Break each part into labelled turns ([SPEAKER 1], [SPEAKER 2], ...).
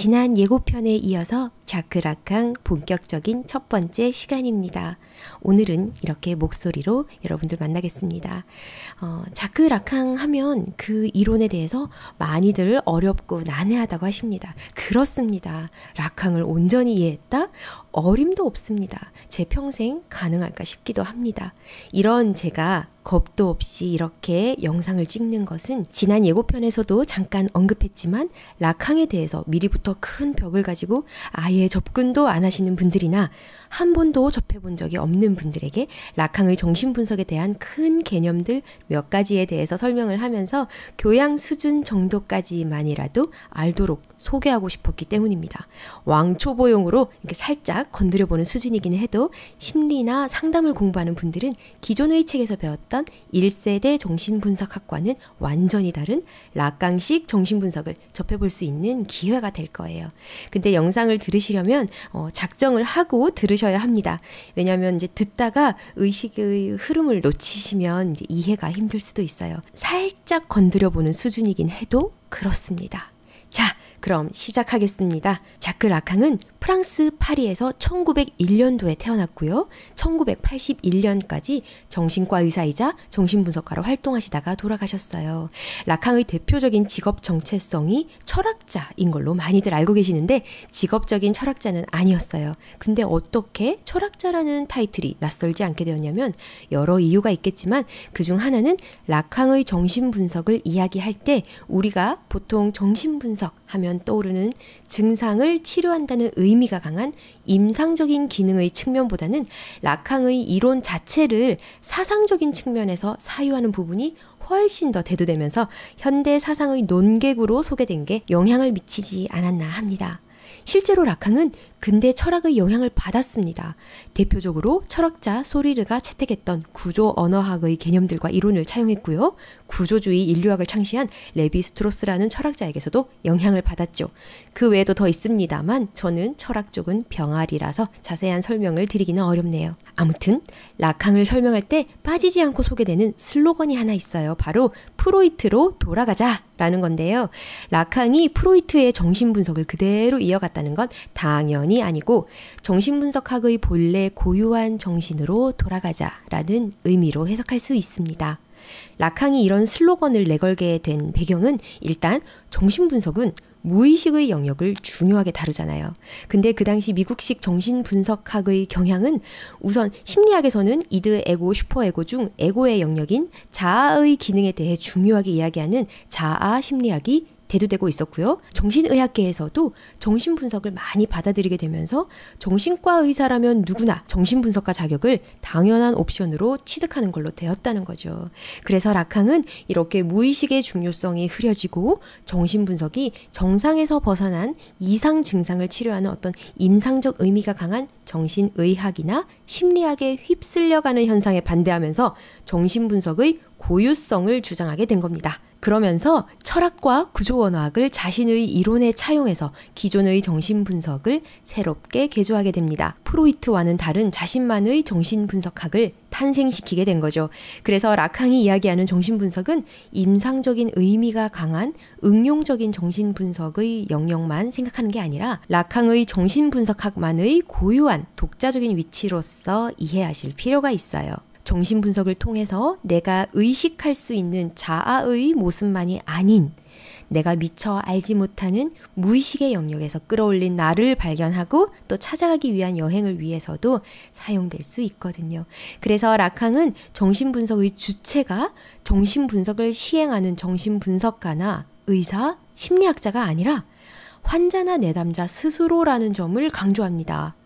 [SPEAKER 1] 지난 예고편에 이어서 자크라캉 본격적인 첫 번째 시간입니다. 오늘은 이렇게 목소리로 여러분들 만나겠습니다. 어, 자크라캉 하면 그 이론에 대해서 많이들 어렵고 난해하다고 하십니다. 그렇습니다. 라캉을 온전히 이해했다? 어림도 없습니다. 제 평생 가능할까 싶기도 합니다. 이런 제가 겁도 없이 이렇게 영상을 찍는 것은 지난 예고편에서도 잠깐 언급했지만 라캉에 대해서 미리부터 큰 벽을 가지고 아예 접근도 안 하시는 분들이나 한 번도 접해본 적이 없는 분들에게 락항의 정신분석에 대한 큰 개념들 몇 가지에 대해서 설명을 하면서 교양 수준 정도까지만이라도 알도록 소개하고 싶었기 때문입니다. 왕초보용으로 이렇게 살짝 건드려보는 수준이긴 해도 심리나 상담을 공부하는 분들은 기존의 책에서 배웠던 1세대 정신분석학과는 완전히 다른 락캉식 정신분석을 접해볼 수 있는 기회가 될 거예요. 근데 영상을 들으시려면 어, 작정을 하고 들으 들으셔야 합니다. 왜냐하면 이제 듣다가 의식의 흐름을 놓치시면 이해가 힘들 수도 있어요. 살짝 건드려 보는 수준이긴 해도 그렇습니다. 자, 그럼 시작하겠습니다. 자크 라캉은 프랑스 파리에서 1901년도에 태어났고요. 1981년까지 정신과 의사이자 정신분석가로 활동하시다가 돌아가셨어요. 라캉의 대표적인 직업 정체성이 철학자인 걸로 많이들 알고 계시는데 직업적인 철학자는 아니었어요. 근데 어떻게 철학자라는 타이틀이 낯설지 않게 되었냐면 여러 이유가 있겠지만 그 중 하나는 라캉의 정신분석을 이야기할 때 우리가 보통 정신분석 하면 하면 떠오르는 증상을 치료한다는 의미가 강한 임상적인 기능의 측면보다는 락항의 이론 자체를 사상적인 측면에서 사유하는 부분이 훨씬 더 대두되면서 현대 사상의 논객으로 소개된 게 영향을 미치지 않았나 합니다. 실제로 락캉은 근대 철학의 영향을 받았습니다. 대표적으로 철학자 소리르가 채택했던 구조 언어학의 개념들과 이론을 차용했고요. 구조주의 인류학을 창시한 레비 스트로스라는 철학자에게서도 영향을 받았죠. 그 외에도 더 있습니다만 저는 철학 쪽은 병아리라서 자세한 설명을 드리기는 어렵네요. 아무튼 락캉을 설명할 때 빠지지 않고 소개되는 슬로건이 하나 있어요. 바로 프로이트로 돌아가자 라는 건데요. 라캉이 프로이트의 정신분석을 그대로 이어갔다는 건 당연히 아니고 정신분석학의 본래 고유한 정신으로 돌아가자라는 의미로 해석할 수 있습니다. 라캉이 이런 슬로건을 내걸게 된 배경은 일단 정신분석은 무의식의 영역을 중요하게 다루잖아요. 근데 그 당시 미국식 정신분석학의 경향은 우선 심리학에서는 이드 에고, 슈퍼 에고 중 에고의 영역인 자아의 기능에 대해 중요하게 이야기하는 자아 심리학이 대두되고 있었고요. 정신의학계에서도 정신분석을 많이 받아들이게 되면서 정신과 의사라면 누구나 정신분석가 자격을 당연한 옵션으로 취득하는 걸로 되었다는 거죠. 그래서 락항은 이렇게 무의식의 중요성이 흐려지고 정신분석이 정상에서 벗어난 이상 증상을 치료하는 어떤 임상적 의미가 강한 정신의학이나 심리학에 휩쓸려가는 현상에 반대하면서 정신분석의 고유성을 주장하게 된 겁니다. 그러면서 철학과 구조원학을 자신의 이론에 차용해서 기존의 정신분석을 새롭게 개조하게 됩니다. 프로이트와는 다른 자신만의 정신분석학을 탄생시키게 된 거죠. 그래서 라캉이 이야기하는 정신분석은 임상적인 의미가 강한 응용적인 정신분석의 영역만 생각하는 게 아니라 라캉의 정신분석학만의 고유한 독자적인 위치로서 이해하실 필요가 있어요. 정신 분석을 통해서 내가 의식할 수 있는 자아의 모습만이 아닌 내가 미처 알지 못하는 무의식의 영역에서 끌어올린 나를 발견하고 또 찾아가기 위한 여행을 위해서도 사용될 수 있거든요. 그래서 락항은 정신분석의 주체가 정신분석을 시행하는 정신분석가나 의사, 심리학자가 아니라 환자나 내담자 스스로라는 점을 강조합니다.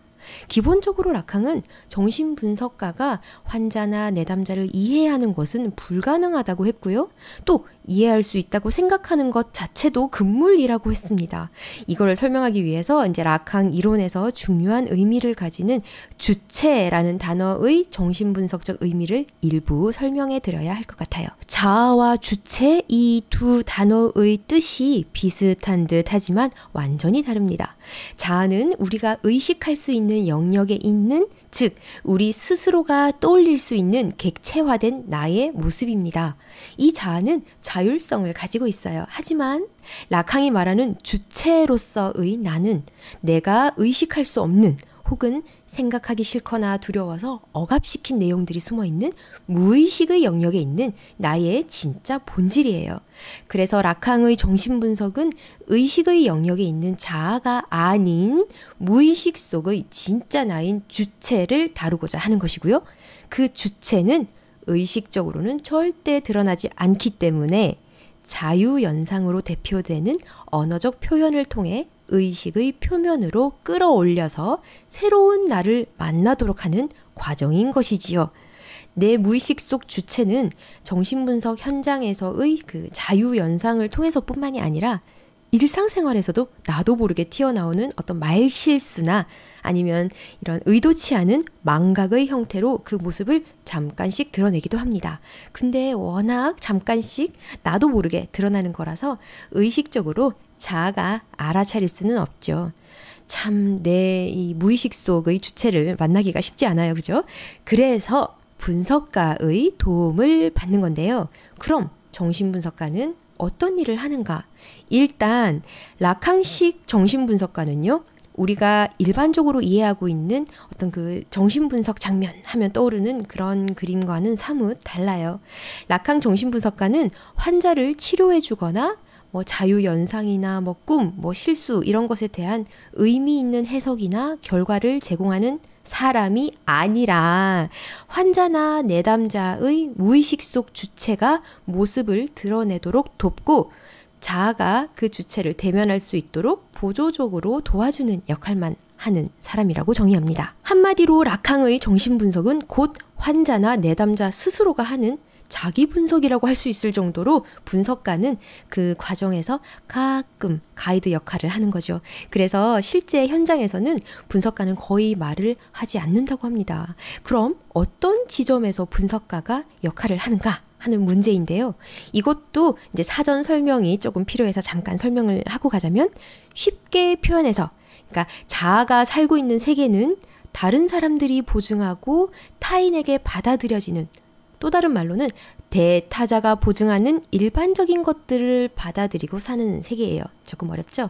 [SPEAKER 1] 기본적으로 락항은 정신분석가가 환자나 내담자를 이해하는 것은 불가능하다고 했고요. 또 이해할 수 있다고 생각하는 것 자체도 금물이라고 했습니다. 이걸 설명하기 위해서 이제 락항 이론에서 중요한 의미를 가지는 주체라는 단어의 정신분석적 의미를 일부 설명해 드려야 할 것 같아요. 자아와 주체 이 두 단어의 뜻이 비슷한 듯 하지만 완전히 다릅니다. 자아는 우리가 의식할 수 있는 영역에 있는 즉 우리 스스로가 떠올릴 수 있는 객체화된 나의 모습입니다. 이 자아는 자율성을 가지고 있어요. 하지만 라캉이 말하는 주체로서의 나는 내가 의식할 수 없는 혹은 생각하기 싫거나 두려워서 억압시킨 내용들이 숨어 있는 무의식의 영역에 있는 나의 진짜 본질이에요. 그래서 라캉의 정신분석은 의식의 영역에 있는 자아가 아닌 무의식 속의 진짜 나인 주체를 다루고자 하는 것이고요. 그 주체는 의식적으로는 절대 드러나지 않기 때문에 자유연상으로 대표되는 언어적 표현을 통해 의식의 표면으로 끌어올려서 새로운 나를 만나도록 하는 과정인 것이지요. 내 무의식 속 주체는 정신분석 현장에서의 그 자유연상을 통해서뿐만이 아니라 일상생활에서도 나도 모르게 튀어나오는 어떤 말실수나 아니면 이런 의도치 않은 망각의 형태로 그 모습을 잠깐씩 드러내기도 합니다. 근데 워낙 잠깐씩 나도 모르게 드러나는 거라서 의식적으로 자아가 알아차릴 수는 없죠. 참 내 이 무의식 속의 주체를 만나기가 쉽지 않아요. 그죠? 그래서 분석가의 도움을 받는 건데요. 그럼 정신분석가는 어떤 일을 하는가? 일단 라캉식 정신분석가는요. 우리가 일반적으로 이해하고 있는 어떤 그 정신분석 장면 하면 떠오르는 그런 그림과는 사뭇 달라요. 라캉 정신분석가는 환자를 치료해 주거나 뭐 자유 연상이나 뭐 꿈, 뭐 실수 이런 것에 대한 의미 있는 해석이나 결과를 제공하는 사람이 아니라 환자나 내담자의 무의식 속 주체가 모습을 드러내도록 돕고 자아가 그 주체를 대면할 수 있도록 보조적으로 도와주는 역할만 하는 사람이라고 정의합니다. 한마디로 라캉의 정신분석은 곧 환자나 내담자 스스로가 하는 자기 분석이라고 할 수 있을 정도로 분석가는 그 과정에서 가끔 가이드 역할을 하는 거죠. 그래서 실제 현장에서는 분석가는 거의 말을 하지 않는다고 합니다. 그럼 어떤 지점에서 분석가가 역할을 하는가? 하는 문제인데요. 이것도 이제 사전 설명이 조금 필요해서 잠깐 설명을 하고 가자면 쉽게 표현해서 그러니까 자아가 살고 있는 세계는 다른 사람들이 보증하고 타인에게 받아들여지는 또 다른 말로는 대타자가 보증하는 일반적인 것들을 받아들이고 사는 세계예요. 조금 어렵죠?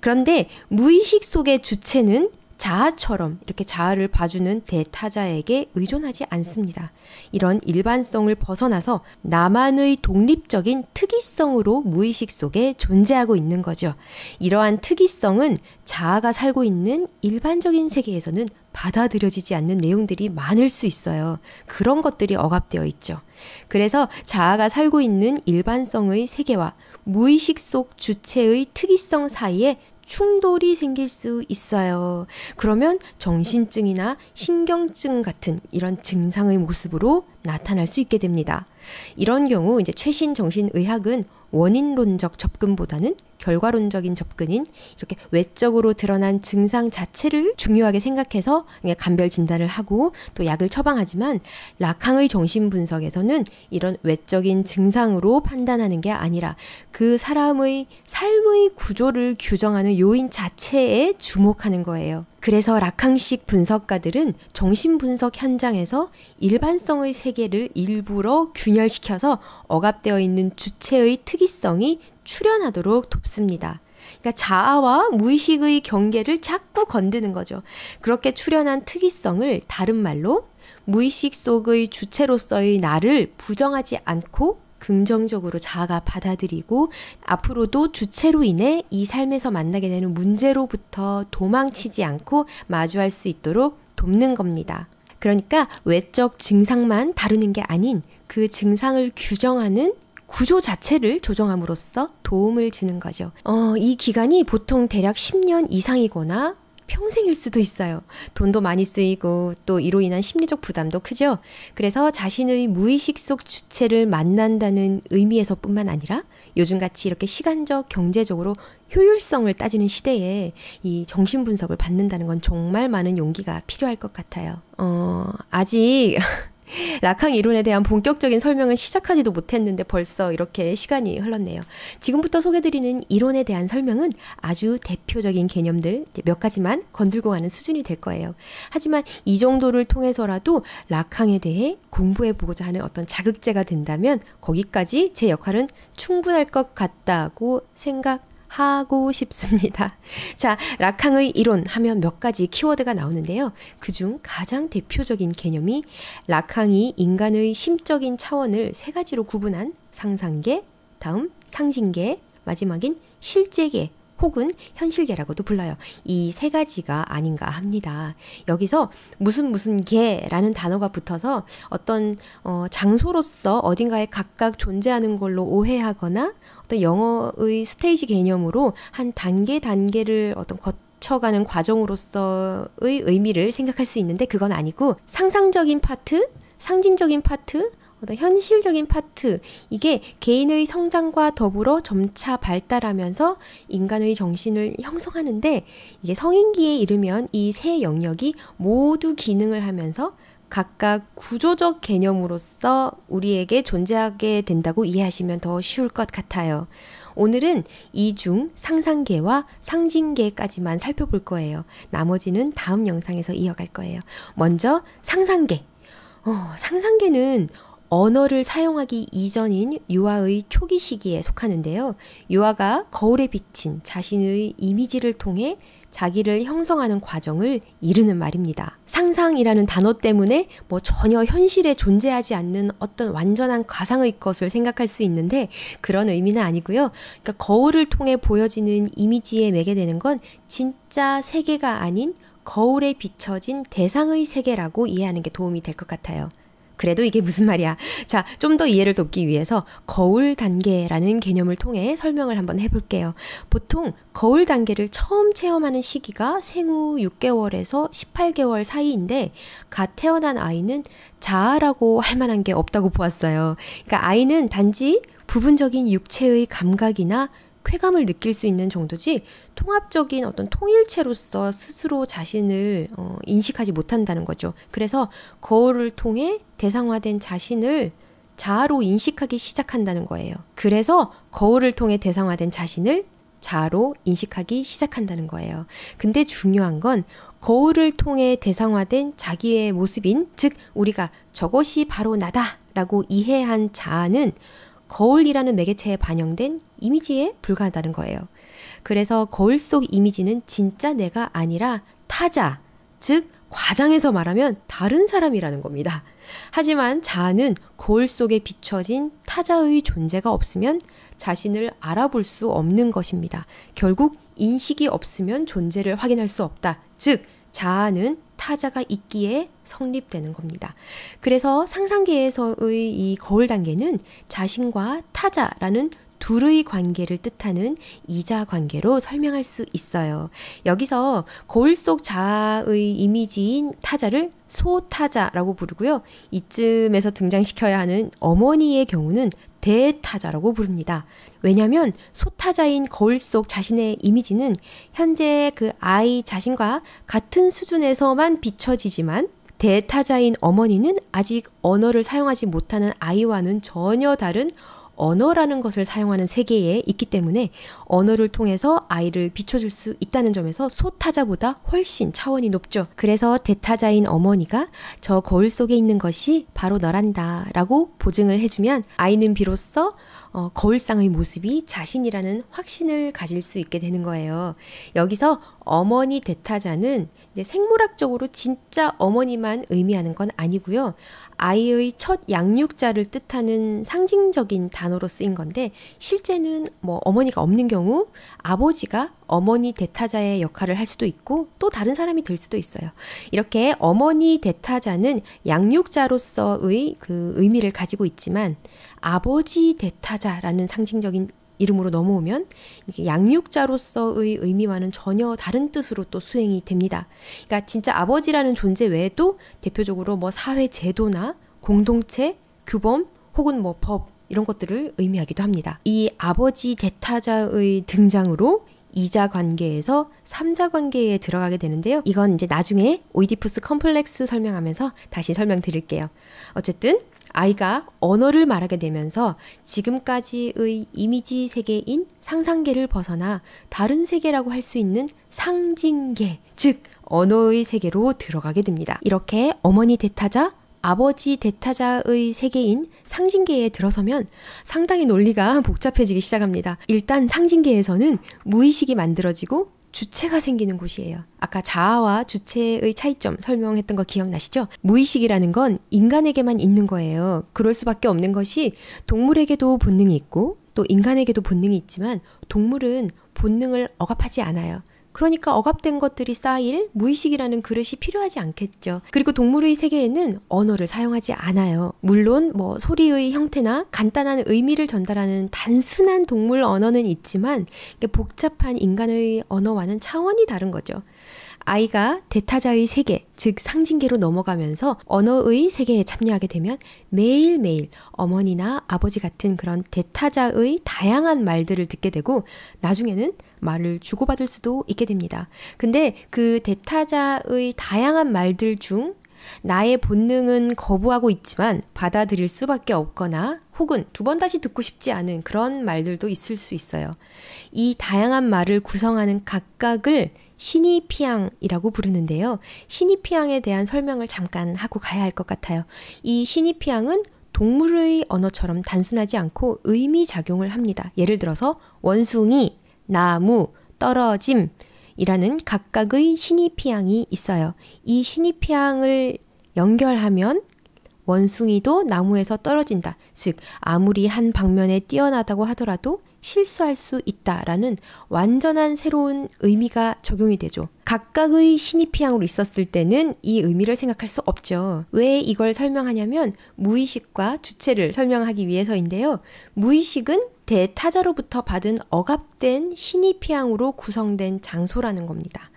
[SPEAKER 1] 그런데 무의식 속의 주체는 자아처럼 이렇게 자아를 봐주는 대타자에게 의존하지 않습니다. 이런 일반성을 벗어나서 나만의 독립적인 특이성으로 무의식 속에 존재하고 있는 거죠. 이러한 특이성은 자아가 살고 있는 일반적인 세계에서는 받아들여지지 않는 내용들이 많을 수 있어요. 그런 것들이 억압되어 있죠. 그래서 자아가 살고 있는 일반성의 세계와 무의식 속 주체의 특이성 사이에 충돌이 생길 수 있어요. 그러면 정신증이나 신경증 같은 이런 증상의 모습으로 나타날 수 있게 됩니다. 이런 경우 이제 최신 정신의학은 원인론적 접근보다는 결과론적인 접근인 이렇게 외적으로 드러난 증상 자체를 중요하게 생각해서 간별 진단을 하고 또 약을 처방하지만 라캉의 정신 분석에서는 이런 외적인 증상으로 판단하는 게 아니라 그 사람의 삶의 구조를 규정하는 요인 자체에 주목하는 거예요. 그래서 락항식 분석가들은 정신분석 현장에서 일반성의 세계를 일부러 균열시켜서 억압되어 있는 주체의 특이성이 출현하도록 돕습니다. 그러니까 자아와 무의식의 경계를 자꾸 건드는 거죠. 그렇게 출현한 특이성을 다른 말로 무의식 속의 주체로서의 나를 부정하지 않고 긍정적으로 자아가 받아들이고 앞으로도 주체로 인해 이 삶에서 만나게 되는 문제로부터 도망치지 않고 마주할 수 있도록 돕는 겁니다. 그러니까 외적 증상만 다루는 게 아닌 그 증상을 규정하는 구조 자체를 조정함으로써 도움을 주는 거죠. 어, 이 기간이 보통 대략 10년 이상이거나 평생일 수도 있어요. 돈도 많이 쓰이고 또 이로 인한 심리적 부담도 크죠. 그래서 자신의 무의식 속 주체를 만난다는 의미에서뿐만 아니라 요즘같이 이렇게 시간적, 경제적으로 효율성을 따지는 시대에 이 정신 분석을 받는다는 건 정말 많은 용기가 필요할 것 같아요. 어, 아직 라캉 이론에 대한 본격적인 설명을 시작하지도 못했는데 벌써 이렇게 시간이 흘렀네요. 지금부터 소개드리는 이론에 대한 설명은 아주 대표적인 개념들 몇 가지만 건들고 가는 수준이 될 거예요. 하지만 이 정도를 통해서라도 라캉에 대해 공부해 보고자 하는 어떤 자극제가 된다면 거기까지 제 역할은 충분할 것 같다고 생각 하고 싶습니다. 자, 라캉의 이론 하면 몇 가지 키워드가 나오는데요. 그 중 가장 대표적인 개념이 라캉이 인간의 심적인 차원을 세 가지로 구분한 상상계, 다음 상징계, 마지막인 실제계 혹은 현실계라고도 불러요. 이 세 가지가 아닌가 합니다. 여기서 무슨 무슨 개라는 단어가 붙어서 어떤 어, 장소로서 어딘가에 각각 존재하는 걸로 오해하거나 어떤 영어의 스테이지 개념으로 한 단계 단계를 어떤 것 쳐가는 과정으로서의 의미를 생각할 수 있는데 그건 아니고 상상적인 파트, 상징적인 파트, 어떤 현실적인 파트, 이게 개인의 성장과 더불어 점차 발달하면서 인간의 정신을 형성하는데 이게 성인기에 이르면 이 세 영역이 모두 기능을 하면서 각각 구조적 개념으로서 우리에게 존재하게 된다고 이해하시면 더 쉬울 것 같아요. 오늘은 이 중 상상계와 상징계까지만 살펴볼 거예요. 나머지는 다음 영상에서 이어갈 거예요. 먼저 상상계. 어, 상상계는 언어를 사용하기 이전인 유아의 초기 시기에 속하는데요. 유아가 거울에 비친 자신의 이미지를 통해 자기를 형성하는 과정을 이르는 말입니다. 상상이라는 단어 때문에 뭐 전혀 현실에 존재하지 않는 어떤 완전한 가상의 것을 생각할 수 있는데 그런 의미는 아니고요. 그러니까 거울을 통해 보여지는 이미지에 매게 되는 건 진짜 세계가 아닌 거울에 비춰진 대상의 세계라고 이해하는 게 도움이 될 것 같아요. 그래도 이게 무슨 말이야. 자, 좀 더 이해를 돕기 위해서 거울 단계라는 개념을 통해 설명을 한번 해볼게요. 보통 거울 단계를 처음 체험하는 시기가 생후 6개월에서 18개월 사이인데 갓 태어난 아이는 자아라고 할 만한 게 없다고 보았어요. 그러니까 아이는 단지 부분적인 육체의 감각이나 쾌감을 느낄 수 있는 정도지 통합적인 어떤 통일체로서 스스로 자신을 어, 인식하지 못한다는 거죠. 그래서 거울을 통해 대상화된 자신을 자아로 인식하기 시작한다는 거예요. 그래서 거울을 통해 대상화된 자신을 자아로 인식하기 시작한다는 거예요. 근데 중요한 건 거울을 통해 대상화된 자기의 모습인, 즉, 우리가 저것이 바로 나다라고 이해한 자아는 거울이라는 매개체에 반영된 이미지에 불과하다는 거예요. 그래서 거울 속 이미지는 진짜 내가 아니라 타자, 즉, 과장해서 말하면 다른 사람이라는 겁니다. 하지만 자아는 거울 속에 비춰진 타자의 존재가 없으면 자신을 알아볼 수 없는 것입니다. 결국 인식이 없으면 존재를 확인할 수 없다. 즉, 자아는 타자가 있기에 성립되는 겁니다. 그래서 상상계에서의 이 거울 단계는 자신과 타자라는 둘의 관계를 뜻하는 이자 관계로 설명할 수 있어요. 여기서 거울 속 자아의 이미지인 타자를 소타자라고 부르고요. 이쯤에서 등장시켜야 하는 어머니의 경우는 대타자라고 부릅니다. 왜냐하면 소타자인 거울 속 자신의 이미지는 현재 그 아이 자신과 같은 수준에서만 비춰지지만 대타자인 어머니는 아직 언어를 사용하지 못하는 아이와는 전혀 다른 언어라는 것을 사용하는 세계에 있기 때문에 언어를 통해서 아이를 비춰줄 수 있다는 점에서 소타자보다 훨씬 차원이 높죠. 그래서 대타자인 어머니가 저 거울 속에 있는 것이 바로 너란다 라고 보증을 해주면 아이는 비로소 어, 거울상의 모습이 자신이라는 확신을 가질 수 있게 되는 거예요. 여기서 어머니 대타자는 생물학적으로 진짜 어머니만 의미하는 건 아니고요. 아이의 첫 양육자를 뜻하는 상징적인 단어로 쓰인 건데 실제는 뭐 어머니가 없는 경우 아버지가 어머니 대타자의 역할을 할 수도 있고 또 다른 사람이 될 수도 있어요. 이렇게 어머니 대타자는 양육자로서의 그 의미를 가지고 있지만 아버지 대타자라는 상징적인 이름으로 넘어오면 양육자로서의 의미와는 전혀 다른 뜻으로 또 수행이 됩니다. 그러니까 진짜 아버지라는 존재 외에도 대표적으로 뭐 사회 제도나 공동체, 규범 혹은 뭐 법 이런 것들을 의미하기도 합니다. 이 아버지 대타자의 등장으로 이자 관계에서 삼자 관계에 들어가게 되는데요. 이건 이제 나중에 오이디푸스 컴플렉스 설명하면서 다시 설명드릴게요. 어쨌든 아이가 언어를 말하게 되면서 지금까지의 이미지 세계인 상상계를 벗어나 다른 세계라고 할 수 있는 상징계, 즉 언어의 세계로 들어가게 됩니다. 이렇게 어머니 대타자, 아버지 대타자의 세계인 상징계에 들어서면 상당히 논리가 복잡해지기 시작합니다. 일단 상징계에서는 무의식이 만들어지고 주체가 생기는 곳이에요. 아까 자아와 주체의 차이점 설명했던 거 기억나시죠? 무의식이라는 건 인간에게만 있는 거예요. 그럴 수밖에 없는 것이 동물에게도 본능이 있고 또 인간에게도 본능이 있지만 동물은 본능을 억압하지 않아요. 그러니까 억압된 것들이 쌓일 무의식이라는 그릇이 필요하지 않겠죠. 그리고 동물의 세계에는 언어를 사용하지 않아요. 물론 뭐 소리의 형태나 간단한 의미를 전달하는 단순한 동물 언어는 있지만 복잡한 인간의 언어와는 차원이 다른 거죠. 아이가 대타자의 세계, 즉 상징계로 넘어가면서 언어의 세계에 참여하게 되면 매일매일 어머니나 아버지 같은 그런 대타자의 다양한 말들을 듣게 되고 나중에는 말을 주고받을 수도 있게 됩니다. 근데 그 대타자의 다양한 말들 중 나의 본능은 거부하고 있지만 받아들일 수밖에 없거나 혹은 두 번 다시 듣고 싶지 않은 그런 말들도 있을 수 있어요. 이 다양한 말을 구성하는 각각을 신이피앙이라고 부르는데요. 신이피앙에 대한 설명을 잠깐 하고 가야 할 것 같아요. 이 신이피앙은 동물의 언어처럼 단순하지 않고 의미작용을 합니다. 예를 들어서 원숭이, 나무, 떨어짐, 이라는 각각의 신이피앙이 있어요. 이 신이피앙을 연결하면 원숭이도 나무에서 떨어진다. 즉, 아무리 한 방면에 뛰어나다고 하더라도 실수할 수 있다라는 완전한 새로운 의미가 적용이 되죠. 각각의 신입향으로 있었을 때는 이 의미를 생각할 수 없죠. 왜 이걸 설명하냐면 무의식과 주체를 설명하기 위해서인데요. 무의식은 대타자로부터 받은 억압된 신입향으로 구성된 장소라는 겁니다.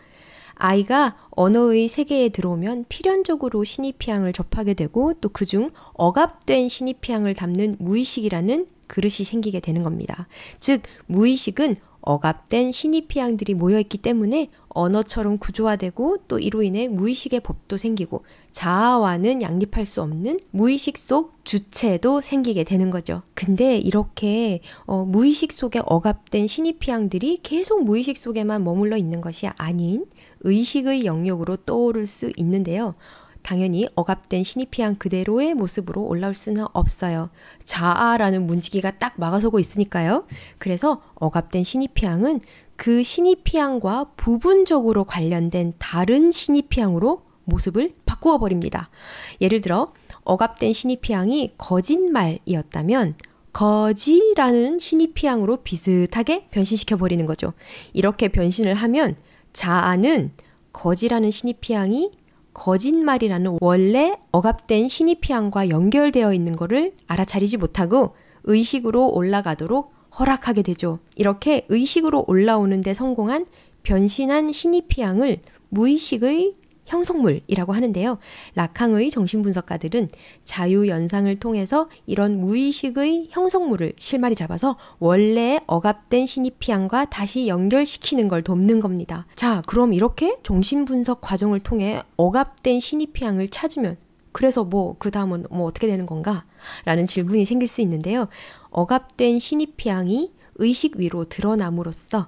[SPEAKER 1] 아이가 언어의 세계에 들어오면 필연적으로 신입향을 접하게 되고 또 그중 억압된 신입향을 담는 무의식이라는 그릇이 생기게 되는 겁니다. 즉, 무의식은 억압된 신입피양들이 모여있기 때문에 언어처럼 구조화되고 또 이로 인해 무의식의 법도 생기고 자아와는 양립할 수 없는 무의식 속 주체도 생기게 되는 거죠. 근데 이렇게 어, 무의식 속에 억압된 신입피양들이 계속 무의식 속에만 머물러 있는 것이 아닌 의식의 영역으로 떠오를 수 있는데요. 당연히 억압된 신입피한 그대로의 모습으로 올라올 수는 없어요. 자아라는 문지기가 딱 막아서고 있으니까요. 그래서 억압된 신입피양은 그 신입피양과 부분적으로 관련된 다른 신입피양으로 모습을 바꾸어 버립니다. 예를 들어 억압된 신입피양이 거짓말이었다면 거지라는 신입피양으로 비슷하게 변신시켜 버리는 거죠. 이렇게 변신을 하면 자아는 거지라는 신입피양이 거짓말이라는 원래 억압된 신입희양과 연결되어 있는 것을 알아차리지 못하고 의식으로 올라가도록 허락하게 되죠. 이렇게 의식으로 올라오는데 성공한 변신한 신입희양을 무의식의 형성물이라고 하는데요. 락항의 정신분석가들은 자유연상을 통해서 이런 무의식의 형성물을 실마리 잡아서 원래 억압된 신입피양과 다시 연결시키는 걸 돕는 겁니다. 자, 그럼 이렇게 정신분석 과정을 통해 억압된 신입피양을 찾으면 그래서 뭐 그 다음은 뭐 어떻게 되는 건가? 라는 질문이 생길 수 있는데요. 억압된 신입피양이 의식 위로 드러남으로써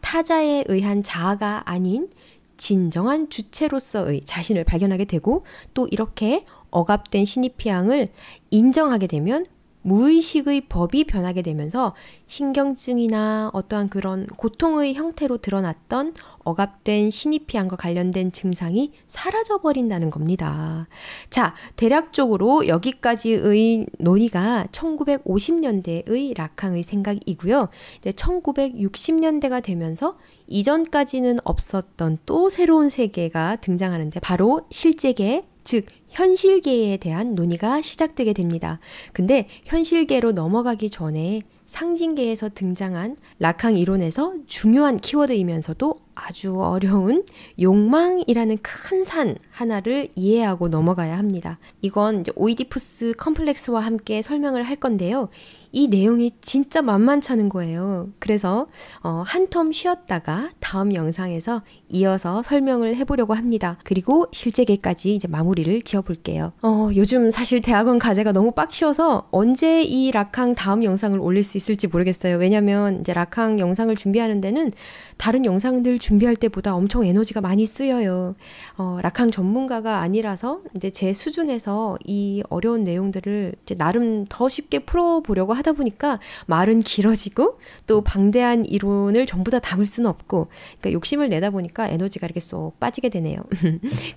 [SPEAKER 1] 타자에 의한 자아가 아닌 진정한 주체로서의 자신을 발견하게 되고 또 이렇게 억압된 신입피양을 인정하게 되면 무의식의 법이 변하게 되면서 신경증이나 어떠한 그런 고통의 형태로 드러났던 억압된 신입피양과 관련된 증상이 사라져 버린다는 겁니다. 자, 대략적으로 여기까지의 논의가 1950년대의 락항의 생각이고요. 이제 1960년대가 되면서 이전까지는 없었던 또 새로운 세계가 등장하는데 바로 실제계, 즉 현실계에 대한 논의가 시작되게 됩니다. 근데 현실계로 넘어가기 전에 상징계에서 등장한 라캉 이론에서 중요한 키워드이면서도 아주 어려운 욕망이라는 큰 산 하나를 이해하고 넘어가야 합니다. 이건 이제 오이디푸스 컴플렉스와 함께 설명을 할 건데요. 이 내용이 진짜 만만찮은 거예요. 그래서 어, 한 텀 쉬었다가 다음 영상에서 이어서 설명을 해보려고 합니다. 그리고 실제계까지 이제 마무리를 지어볼게요. 어, 요즘 사실 대학원 과제가 너무 빡쉬어서 언제 이 락항 다음 영상을 올릴 수 있을지 모르겠어요. 왜냐면 이제 락항 영상을 준비하는 데는 다른 영상들 준비할 때보다 엄청 에너지가 많이 쓰여요. 어, 락항 전문가가 아니라서 이제 제 수준에서 이 어려운 내용들을 이제 나름 더 쉽게 풀어보려고 하다 보니까 말은 길어지고 또 방대한 이론을 전부 다 담을 수는 없고 그러니까 욕심을 내다 보니까 하다가 에너지가 이렇게 쏙 빠지게 되네요.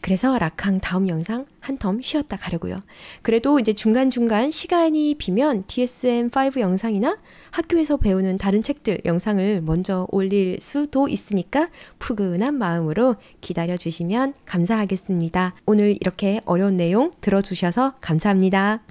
[SPEAKER 1] 그래서 락항 다음 영상 한 텀 쉬었다 가려고요. 그래도 이제 중간중간 시간이 비면 DSM5 영상이나 학교에서 배우는 다른 책들 영상을 먼저 올릴 수도 있으니까 푸근한 마음으로 기다려 주시면 감사하겠습니다. 오늘 이렇게 어려운 내용 들어주셔서 감사합니다.